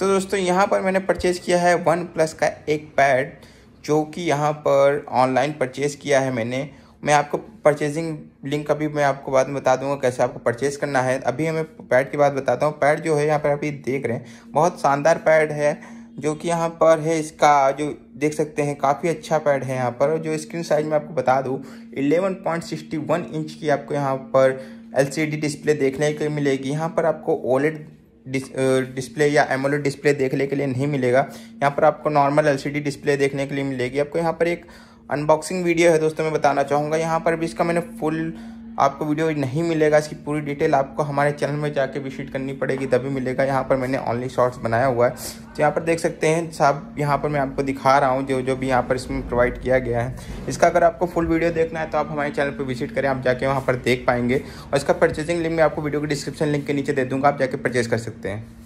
तो दोस्तों यहाँ पर मैंने परचेज़ किया है वन प्लस का एक पैड जो कि यहाँ पर ऑनलाइन परचेज़ किया है मैंने मैं आपको परचेजिंग लिंक अभी मैं आपको बाद में बता दूंगा कैसे आपको परचेज़ करना है अभी हमें पैड की बात बताता हूँ पैड जो है यहाँ पर अभी देख रहे हैं बहुत शानदार पैड है जो कि यहाँ पर है इसका जो देख सकते हैं काफ़ी अच्छा पैड है यहाँ पर जो स्क्रीन साइज में आपको बता दूँ इलेवन इंच की आपको यहाँ पर एल डिस्प्ले देखने को मिलेगी यहाँ पर आपको ओलेट डिस डिस्प्ले या एमोलो डिस्प्ले देखने के लिए नहीं मिलेगा यहाँ पर आपको नॉर्मल एल डिस्प्ले देखने के लिए मिलेगी आपको यहाँ पर एक अनबॉक्सिंग वीडियो है दोस्तों मैं बताना चाहूँगा यहाँ पर भी इसका मैंने फुल आपको वीडियो नहीं मिलेगा इसकी पूरी डिटेल आपको हमारे चैनल में जाके विजिट करनी पड़ेगी तभी मिलेगा यहाँ पर मैंने ऑनली शॉर्ट्स बनाया हुआ है तो यहाँ पर देख सकते हैं साहब यहाँ पर मैं आपको दिखा रहा हूँ जो जो भी यहाँ पर इसमें प्रोवाइड किया गया है इसका अगर आपको फुल वीडियो देखना है तो आप हमारे चैनल पर विजिट करें आप जाके वहाँ पर देख पाएंगे और इसका परचेजिंग लिंक मैं आपको वीडियो के डिस्क्रिप्शन लिंक के नीचे दे दूँगा आप जाके परचेज़ कर सकते हैं